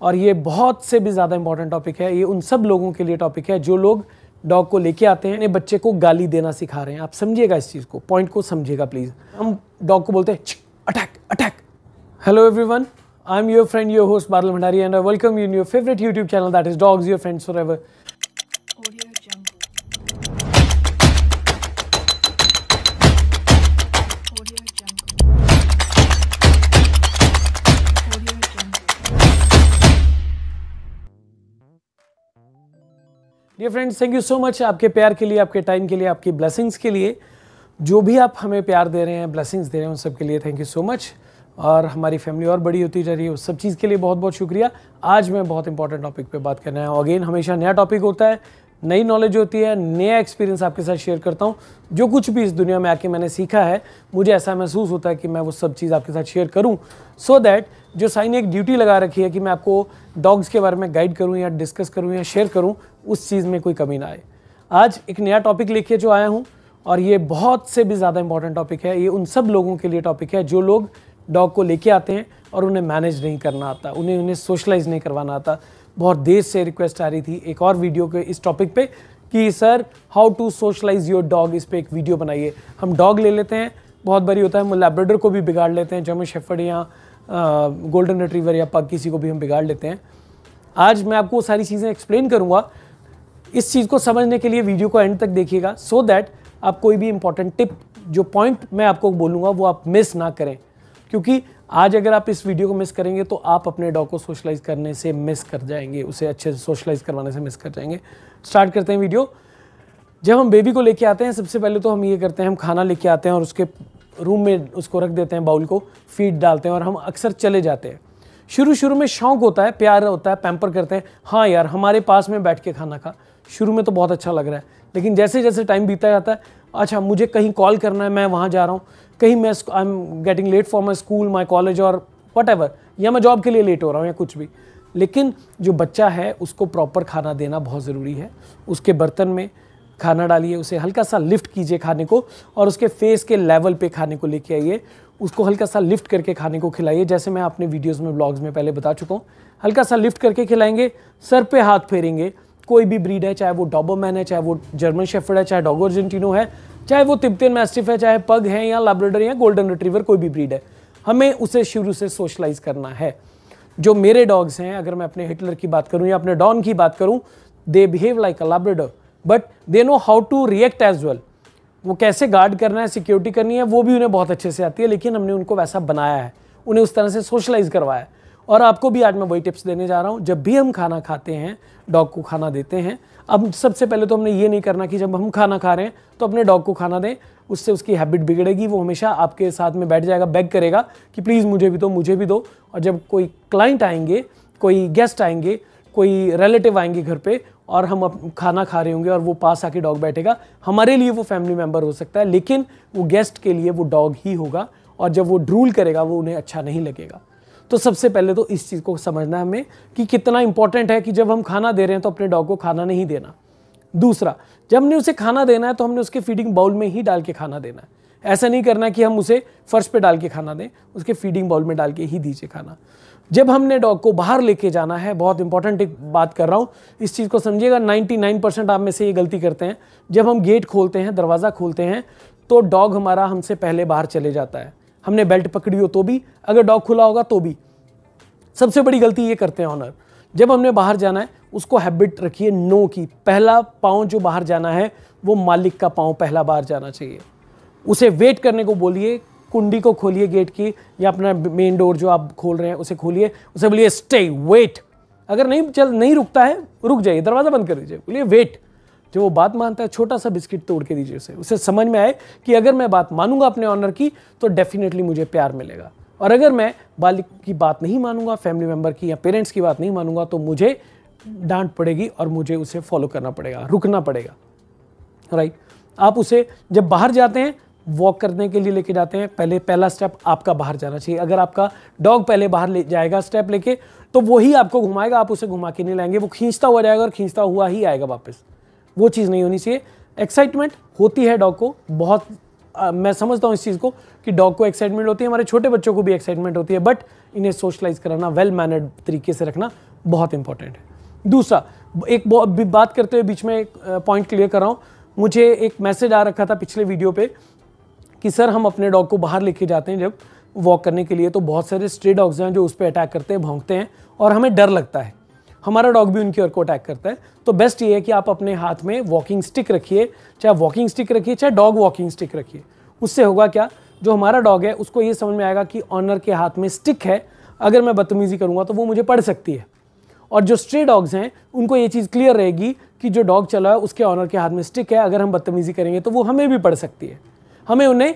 और ये बहुत से भी ज़्यादा इंपॉर्टेंट टॉपिक है ये उन सब लोगों के लिए टॉपिक है जो लोग डॉग को लेके आते हैं अपने बच्चे को गाली देना सिखा रहे हैं आप समझिएगा इस चीज़ को पॉइंट को समझिएगा प्लीज़ हम डॉग को बोलते हैं attack attack hello everyone I am your friend your host Badal Bhandari and I welcome you in your favourite YouTube channel that is dogs your friends forever dear friends thank you so much आपके प्यार के लिए आपके time के लिए आपकी blessings के लिए जो भी आप हमें प्यार दे रहे हैं ब्लेसिंग्स दे रहे हैं उन सब के लिए थैंक यू सो मच और हमारी फैमिली और बड़ी होती जा रही है उस सब चीज़ के लिए बहुत बहुत शुक्रिया आज मैं बहुत इंपॉर्टेंट टॉपिक पे बात करना है अगेन हमेशा नया टॉपिक होता है नई नॉलेज होती है नया एक्सपीरियंस आपके साथ शेयर करता हूँ जो कुछ भी इस दुनिया में आके मैंने सीखा है मुझे ऐसा महसूस होता है कि मैं वो सब चीज़ आपके साथ शेयर करूँ सो दैट जो साइन एक ड्यूटी लगा रखी है कि मैं आपको डॉग्स के बारे में गाइड करूँ या डिस्कस करूँ या शेयर करूँ उस चीज़ में कोई कमी ना आए आज एक नया टॉपिक लेके जो आया हूँ और ये बहुत से भी ज़्यादा इंपॉर्टेंट टॉपिक है ये उन सब लोगों के लिए टॉपिक है जो लोग डॉग को लेके आते हैं और उन्हें मैनेज नहीं करना आता उन्हें उन्हें सोशलाइज नहीं करवाना आता बहुत देर से रिक्वेस्ट आ रही थी एक और वीडियो के इस टॉपिक पे कि sir how to socialise your dog इस पर एक वीडियो बनाइए हम डॉग ले लेते हैं बहुत बड़ी होता है हम लेब्रेडर को भी बिगाड़ लेते हैं जमे शेफर्ड या गोल्डन रिट्रीवर या पग किसी को भी हम बिगाड़ लेते हैं आज मैं आपको सारी चीज़ें एक्सप्लेन करूँगा इस चीज़ को समझने के लिए वीडियो को एंड तक देखिएगा सो दैट आप कोई भी इंपॉर्टेंट टिप जो पॉइंट मैं आपको बोलूँगा वो आप मिस ना करें क्योंकि आज अगर आप इस वीडियो को मिस करेंगे तो आप अपने डॉग को सोशलाइज करने से मिस कर जाएंगे उसे अच्छे से सोशलाइज करवाने से मिस कर जाएंगे स्टार्ट करते हैं वीडियो जब हम बेबी को लेके आते हैं सबसे पहले तो हम ये करते हैं हम खाना लेके आते हैं और उसके रूम में उसको रख देते हैं बाउल को फीड डालते हैं और हम अक्सर चले जाते हैं शुरू शुरू में शौक होता है प्यार होता है पैम्पर करते हैं हाँ यार हमारे पास में बैठ के खाना खा शुरू में तो बहुत अच्छा लग रहा है लेकिन जैसे जैसे टाइम बीता जाता है अच्छा मुझे कहीं कॉल करना है मैं वहाँ जा रहा हूँ कहीं मैं I am getting late for my school my college और वट एवर या मैं जॉब के लिए लेट हो रहा हूँ या कुछ भी लेकिन जो बच्चा है उसको प्रॉपर खाना देना बहुत ज़रूरी है उसके बर्तन में खाना डालिए उसे हल्का सा लिफ्ट कीजिए खाने को और उसके फेस के लेवल पे खाने को लेके आइए उसको हल्का सा लिफ्ट करके खाने को खिलाइए जैसे मैं अपने वीडियोस में ब्लॉग्स में पहले बता चुका हूँ हल्का सा लिफ्ट करके खिलाएंगे सर पे हाथ फेरेंगे कोई भी ब्रीड है चाहे वो डॉबोमैन है चाहे वो जर्मन शेफर्ड है चाहे डॉगो अर्जेंटिनो है चाहे वो तिब्बतन मैस्टिफ है चाहे पग है या लाब्रेडर या गोल्डन रिट्रीवर कोई भी ब्रीड है हमें उसे शुरू से सोशलाइज करना है जो मेरे डॉग्स हैं अगर मैं अपने हिटलर की बात करूँ या अपने डॉन की बात करूँ they behave like a labrador but they know how to react as well वो कैसे गार्ड करना है सिक्योरिटी करनी है वो भी उन्हें बहुत अच्छे से आती है लेकिन हमने उनको वैसा बनाया है उन्हें उस तरह से सोशलाइज करवाया है और आपको भी आज मैं वही टिप्स देने जा रहा हूँ जब भी हम खाना खाते हैं डॉग को खाना देते हैं अब सबसे पहले तो हमने ये नहीं करना कि जब हम खाना खा रहे हैं तो अपने डॉग को खाना दें उससे उसकी हैबिट बिगड़ेगी वो हमेशा आपके साथ में बैठ जाएगा बैग करेगा कि प्लीज़ मुझे भी दो मुझे भी दो और जब कोई क्लाइंट आएंगे कोई गेस्ट आएंगे कोई रिलेटिव आएंगे घर पे और हम अब खाना खा रहे होंगे और वो पास आके डॉग बैठेगा हमारे लिए वो फैमिली मेम्बर हो सकता है लेकिन वो गेस्ट के लिए वो डॉग ही होगा और जब वो ड्रूल करेगा वो उन्हें अच्छा नहीं लगेगा तो सबसे पहले तो इस चीज़ को समझना है हमें कि कितना इंपॉर्टेंट है कि जब हम खाना दे रहे हैं तो अपने डॉग को खाना नहीं देना दूसरा जब हमने उसे खाना देना है तो हमने उसके फीडिंग बाउल में ही डाल के खाना देना है ऐसा नहीं करना कि हम उसे फर्श पे डाल के खाना दें उसके फीडिंग बाउल में डाल के ही दीजिए खाना जब हमने डॉग को बाहर लेके जाना है बहुत इंपॉर्टेंट एक बात कर रहा हूँ इस चीज़ को समझिएगा 99 परसेंट आप में से ये गलती करते हैं जब हम गेट खोलते हैं दरवाज़ा खोलते हैं तो डॉग हमारा हमसे पहले बाहर चले जाता है हमने बेल्ट पकड़ी हो तो भी अगर डॉग खुला होगा तो भी सबसे बड़ी गलती ये करते हैं ऑनर जब हमने बाहर जाना है उसको हैबिट रखिए नो की पहला पाँव जो बाहर जाना है वो मालिक का पाँव पहला बाहर जाना चाहिए उसे वेट करने को बोलिए कुंडी को खोलिए गेट की या अपना मेन डोर जो आप खोल रहे हैं उसे खोलिए उसे बोलिए स्टे वेट अगर नहीं चल नहीं रुकता है रुक जाइए दरवाज़ा बंद कर दीजिए बोलिए वेट जो वो बात मानता है छोटा सा बिस्किट तोड़ के दीजिए उसे उसे समझ में आए कि अगर मैं बात मानूंगा अपने ऑनर की तो डेफिनेटली मुझे प्यार मिलेगा और अगर मैं बालिक की बात नहीं मानूंगा फैमिली मेम्बर की या पेरेंट्स की बात नहीं मानूंगा तो मुझे डांट पड़ेगी और मुझे उसे फॉलो करना पड़ेगा रुकना पड़ेगा राइट आप उसे जब बाहर जाते हैं वॉक करने के लिए लेके जाते हैं पहले पहला स्टेप आपका बाहर जाना चाहिए अगर आपका डॉग पहले बाहर ले जाएगा स्टेप लेके तो वही आपको घुमाएगा आप उसे घुमा के नहीं लाएंगे वो खींचता हुआ जाएगा और खींचता हुआ ही आएगा वापस वो चीज़ नहीं होनी चाहिए एक्साइटमेंट होती है डॉग को बहुत आ, मैं समझता हूँ इस चीज़ को कि डॉग को एक्साइटमेंट होती है हमारे छोटे बच्चों को भी एक्साइटमेंट होती है बट इन्हें सोशलाइज कराना वेल मैनर्ड तरीके से रखना बहुत इंपॉर्टेंट है दूसरा एक बात करते हुए बीच में एक पॉइंट क्लियर कर रहा हूँ मुझे एक मैसेज आ रखा था पिछले वीडियो पे कि सर हम अपने डॉग को बाहर लेके जाते हैं जब वॉक करने के लिए तो बहुत सारे स्ट्रे डॉग्स हैं जो उस पर अटैक करते हैं भोंकते हैं और हमें डर लगता है हमारा डॉग भी उनकी ओर को अटैक करता है तो बेस्ट ये है कि आप अपने हाथ में वॉकिंग स्टिक रखिए चाहे वॉकिंग स्टिक रखिए चाहे डॉग वॉकिंग स्टिक रखिए उससे होगा क्या जो हमारा डॉग है उसको ये समझ में आएगा कि ऑनर के हाथ में स्टिक है अगर मैं बदतमीज़ी करूँगा तो वो मुझे पढ़ सकती है और जो स्ट्रे डॉग्स हैं उनको ये चीज़ क्लियर रहेगी कि जो डॉग चला है उसके ऑनर के हाथ में स्टिक है अगर हम बदतमीज़ी करेंगे तो वो हमें भी पढ़ सकती है हमें उन्हें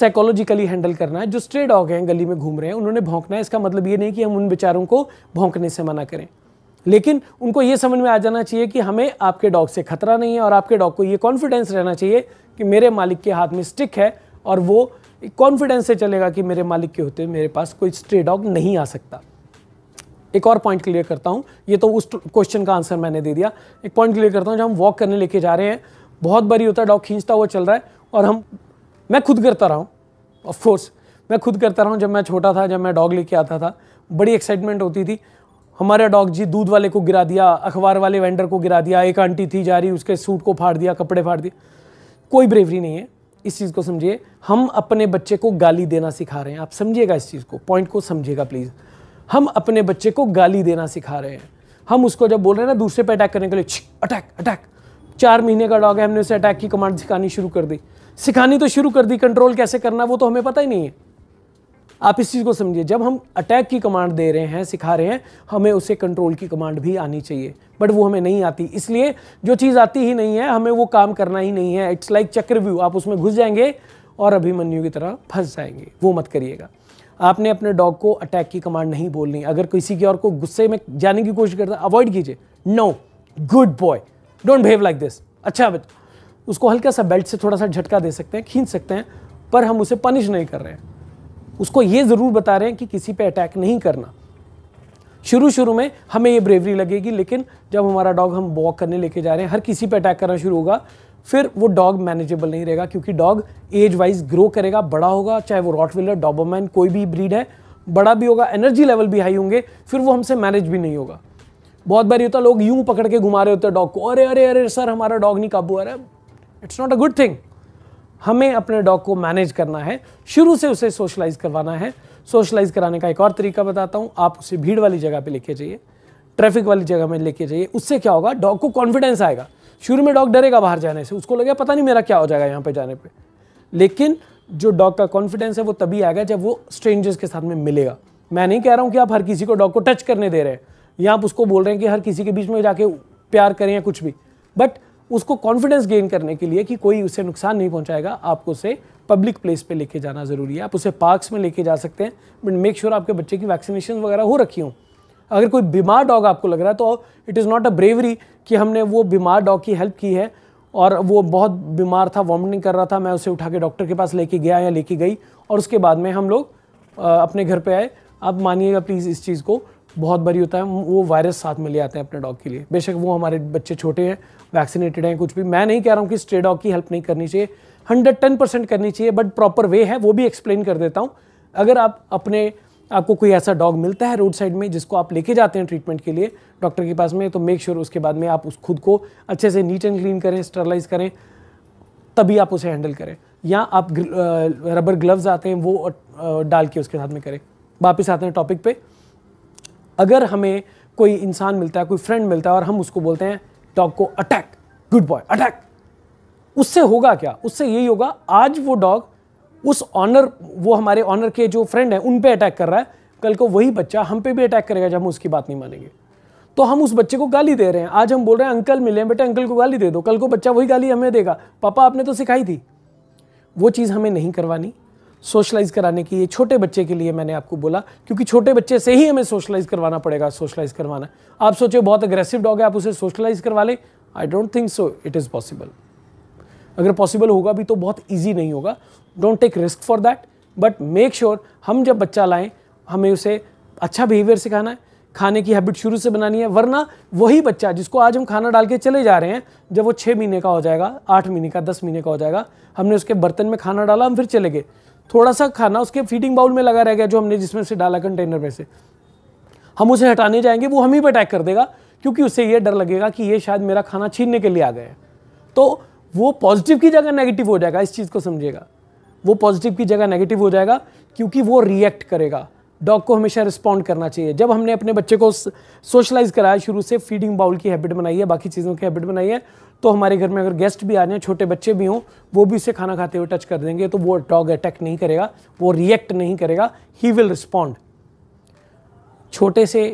साइकोलॉजिकली हैंडल करना है जो स्ट्रे डॉग हैं गली में घूम रहे हैं उन्होंने भोंकना है इसका मतलब ये नहीं कि हम उन बेचारों को भोंकने से मना करें लेकिन उनको ये समझ में आ जाना चाहिए कि हमें आपके डॉग से खतरा नहीं है और आपके डॉग को ये कॉन्फिडेंस रहना चाहिए कि मेरे मालिक के हाथ में स्टिक है और वो कॉन्फिडेंस से चलेगा कि मेरे मालिक के होते मेरे पास कोई स्ट्रे डॉग नहीं आ सकता एक और पॉइंट क्लियर करता हूँ ये तो उस क्वेश्चन का आंसर मैंने दे दिया एक पॉइंट क्लियर करता हूँ जब हम वॉक करने लेके जा रहे हैं बहुत बड़ी होता है डॉग खींचता हुआ चल रहा है और हम मैं खुद करता रहा हूँ ऑफकोर्स मैं खुद करता रहा हूँ जब मैं छोटा था जब मैं डॉग लेके आता था बड़ी एक्साइटमेंट होती थी हमारे डॉग जी दूध वाले को गिरा दिया अखबार वाले वेंडर को गिरा दिया एक आंटी थी जा रही उसके सूट को फाड़ दिया कपड़े फाड़ दिए कोई ब्रेवरी नहीं है इस चीज़ को समझिए हम अपने बच्चे को गाली देना सिखा रहे हैं आप समझिएगा इस चीज़ को पॉइंट को समझिएगा प्लीज़ हम अपने बच्चे को गाली देना सिखा रहे हैं हम उसको जब बोल रहे हैं ना दूसरे पे अटैक करने के लिए अटैक अटैक चार महीने का डॉग है हमने उसे अटैक की कमांड सिखानी शुरू कर दी सिखानी तो शुरू कर दी कंट्रोल कैसे करना वो तो हमें पता ही नहीं है आप इस चीज़ को समझिए जब हम अटैक की कमांड दे रहे हैं सिखा रहे हैं हमें उसे कंट्रोल की कमांड भी आनी चाहिए बट वो हमें नहीं आती इसलिए जो चीज़ आती ही नहीं है हमें वो काम करना ही नहीं है इट्स लाइक चक्रव्यू आप उसमें घुस जाएंगे और अभिमन्यु की तरह फंस जाएंगे वो मत करिएगा आपने अपने डॉग को अटैक की कमांड नहीं बोलनी अगर किसी की और को गुस्से में जाने की कोशिश करता अवॉइड कीजिए no good boy don't behave like this अच्छा बच्चा उसको हल्का सा बेल्ट से थोड़ा सा झटका दे सकते हैं खींच सकते हैं पर हम उसे पनिश नहीं कर रहे हैं उसको ये ज़रूर बता रहे हैं कि किसी पे अटैक नहीं करना शुरू शुरू में हमें ये ब्रेवरी लगेगी लेकिन जब हमारा डॉग हम वॉक करने लेके जा रहे हैं हर किसी पे अटैक करना शुरू होगा फिर वो डॉग मैनेजेबल नहीं रहेगा क्योंकि डॉग एज वाइज ग्रो करेगा बड़ा होगा चाहे वो रॉट व्हीलर डॉबरमैन कोई भी ब्रीड है बड़ा भी होगा एनर्जी लेवल भी हाई होंगे फिर वो हमसे मैनेज भी नहीं होगा बहुत बार ये होता है लोग यूं पकड़ के घुमा रहे होते हैं डॉग को अरे अरे अरे सर हमारा डॉग नहीं काबू आ रहा है it's not a good thing हमें अपने डॉग को मैनेज करना है शुरू से उसे सोशलाइज करवाना है सोशलाइज कराने का एक और तरीका बताता हूँ आप उसे भीड़ वाली जगह पर लेके जाइए ट्रैफिक वाली जगह में लेके जाइए उससे क्या होगा डॉग को कॉन्फिडेंस आएगा शुरू में डॉग डरेगा बाहर जाने से उसको लगेगा पता नहीं मेरा क्या हो जाएगा यहाँ पे जाने पे लेकिन जो डॉग का कॉन्फिडेंस है वो तभी आएगा जब वो स्ट्रेंजर्स के साथ में मिलेगा मैं नहीं कह रहा हूँ कि आप हर किसी को डॉग को टच करने दे रहे हैं या आप उसको बोल रहे हैं कि हर किसी के बीच में जाके प्यार करें या कुछ भी बट उसको कॉन्फिडेंस गेन करने के लिए कि कोई उसे नुकसान नहीं पहुंचाएगा आपको उसे पब्लिक प्लेस पे लेके जाना ज़रूरी है आप उसे पार्क्स में लेके जा सकते हैं बट मेक श्योर आपके बच्चे की वैक्सीनेशन वगैरह हो रखी हों अगर कोई बीमार डॉग आपको लग रहा है तो it is not a bravery कि हमने वो बीमार डॉग की हेल्प की है और वो बहुत बीमार था वॉमिटिंग कर रहा था मैं उसे उठा के डॉक्टर के पास लेके गया या लेके गई और उसके बाद में हम लोग अपने घर पे आए आप मानिएगा प्लीज़ इस चीज़ को बहुत बड़ी होता है वो वायरस साथ में ले आते हैं अपने डॉग के लिए बेशक वो हमारे बच्चे छोटे हैं वैक्सीनेटेड हैं कुछ भी मैं नहीं कह रहा हूँ कि स्ट्रे डॉग की हेल्प नहीं करनी चाहिए हंड्रेड टेन परसेंट करनी चाहिए बट प्रॉपर वे है वो भी एक्सप्लेन कर देता हूँ अगर आप अपने आपको कोई ऐसा डॉग मिलता है रोड साइड में जिसको आप लेके जाते हैं ट्रीटमेंट के लिए डॉक्टर के पास में तो मेक श्योर sure उसके बाद में आप उस खुद को अच्छे से नीट एंड क्लीन करें स्टरलाइज करें तभी आप उसे हैंडल करें या आप रबर ग्लव्स आते हैं वो डाल के उसके साथ में करें वापस आते हैं टॉपिक पे अगर हमें कोई इंसान मिलता है कोई फ्रेंड मिलता है और हम उसको बोलते हैं डॉग को अटैक गुड बॉय अटैक उससे होगा क्या उससे यही होगा आज वो डॉग उस ऑनर वो हमारे ऑनर के जो फ्रेंड हैं उन पे अटैक कर रहा है कल को वही बच्चा हम पे भी अटैक करेगा जब हम उसकी बात नहीं मानेंगे तो हम उस बच्चे को गाली दे रहे हैं आज हम बोल रहे हैं अंकल मिले बेटे अंकल को गाली दे दो कल को बच्चा वही गाली हमें देगा पापा आपने तो सिखाई थी वो चीज़ हमें नहीं करवानी सोशलाइज कराने की ये छोटे बच्चे के लिए मैंने आपको बोला क्योंकि छोटे बच्चे से ही हमें सोशलाइज करवाना पड़ेगा सोशलाइज करवाना आप सोचे बहुत अग्रेसिव डॉग है आप उसे सोशलाइज करवा लें I don't think so it is possible अगर पॉसिबल होगा भी तो बहुत ईजी नहीं होगा don't take risk for that but make sure हम जब बच्चा लाएँ हमें उसे अच्छा बिहेवियर सिखाना है खाने की हैबिट शुरू से बनानी है वरना वही बच्चा जिसको आज हम खाना डाल के चले जा रहे हैं जब वो छः महीने का हो जाएगा आठ महीने का दस महीने का हो जाएगा हमने उसके बर्तन में खाना डाला हम फिर चले गए थोड़ा सा खाना उसके फीडिंग बाउल में लगा रह गया जो हमने जिसमें से डाला कंटेनर में से हम उसे हटाने जाएंगे वो हम ही पर अटैक कर देगा क्योंकि उससे ये डर लगेगा कि ये शायद मेरा खाना छीनने के लिए आ है तो वो पॉजिटिव की जगह नेगेटिव हो जाएगा इस चीज़ को समझेगा वो पॉजिटिव की जगह नेगेटिव हो जाएगा क्योंकि वो रिएक्ट करेगा डॉग को हमेशा रिस्पॉन्ड करना चाहिए जब हमने अपने बच्चे को सोशलाइज कराया शुरू से फीडिंग बाउल की हैबिट बनाई है बाकी चीज़ों की हैबिट बनाई है तो हमारे घर में अगर गेस्ट भी आ जाए छोटे बच्चे भी हों वो भी इसे खाना खाते हुए टच कर देंगे तो वो डॉग अटैक नहीं करेगा वो रिएक्ट नहीं करेगा ही विल रिस्पॉन्ड छोटे से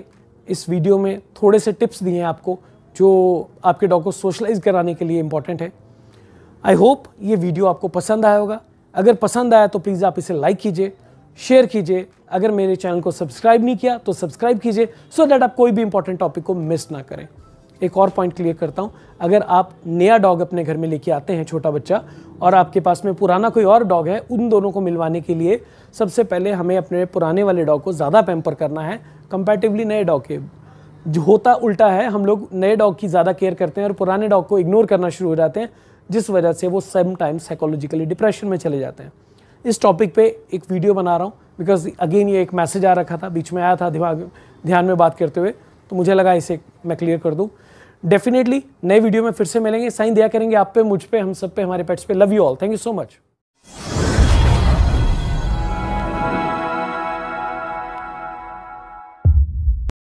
इस वीडियो में थोड़े से टिप्स दिए हैं आपको जो आपके डॉग को सोशलाइज कराने के लिए इम्पॉर्टेंट है आई होप ये वीडियो आपको पसंद आया होगा अगर पसंद आया तो प्लीज़ आप इसे लाइक कीजिए शेयर कीजिए अगर मेरे चैनल को सब्सक्राइब नहीं किया तो सब्सक्राइब कीजिए सो so दैट आप कोई भी इंपॉर्टेंट टॉपिक को मिस ना करें एक और पॉइंट क्लियर करता हूँ अगर आप नया डॉग अपने घर में लेके आते हैं छोटा बच्चा और आपके पास में पुराना कोई और डॉग है उन दोनों को मिलवाने के लिए सबसे पहले हमें अपने पुराने वाले डॉग को ज़्यादा पैम्पर करना है कंपेटिवली नए डॉग के जो होता उल्टा है हम लोग नए डॉग की ज़्यादा केयर करते हैं और पुराने डॉग को इग्नोर करना शुरू हो जाते हैं जिस वजह से वो सम टाइम साइकोलॉजिकली डिप्रेशन में चले जाते हैं इस टॉपिक पे एक वीडियो बना रहा हूँ बिकॉज अगेन ये एक मैसेज आ रखा था बीच में आया था दिमाग ध्यान में बात करते हुए तो मुझे लगा इसे मैं क्लियर कर दूँ डेफिनेटली नए वीडियो में फिर से मिलेंगे साइन दिया करेंगे आप पे मुझ पे हम सब पे हमारे पेट्स पे love you all thank you so much